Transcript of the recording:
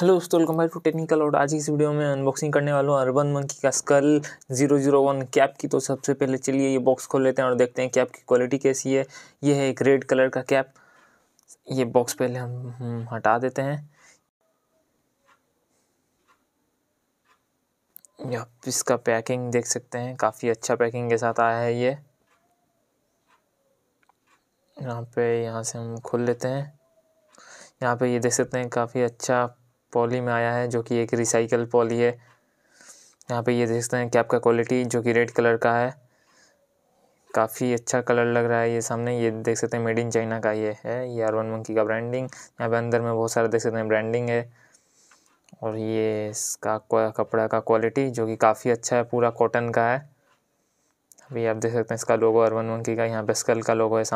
hello दोस्तों welcome back to technical और आज की इस वीडियो में अनबॉक्सिंग करने वाला हूँ अर्बन मंकी का skull zero zero one cap की तो सबसे पहले चलिए ये बॉक्स खोल लेते हैं और देखते हैं कैप की क्वालिटी कैसी है ये है एक रेड कलर का कैप ये बॉक्स पहले हम हटा देते हैं आप इसका पैकिंग देख सकते हैं काफ़ी अच्छा पैकिंग के साथ आया है ये यहाँ पे यहाँ से हम खोल लेते हैं यहाँ पे ये देख सकते हैं काफ़ी अच्छा पॉली में आया है जो कि एक रिसाइकल पॉली है यहाँ पे ये देख सकते हैं कैप का क्वालिटी जो कि रेड कलर का है काफ़ी अच्छा कलर लग रहा है ये सामने ये देख सकते हैं मेड इन चाइना का ये है ये आर वन मंकी का ब्रांडिंग यहाँ पे अंदर में बहुत सारा देख सकते हैं ब्रांडिंग है और ये इसका कपड़ा का क्वालिटी जो कि काफ़ी अच्छा है पूरा कॉटन का है अभी आप देख सकते हैं इसका लोगो अरवन मंकी का यहाँ पे स्कल का लोगो है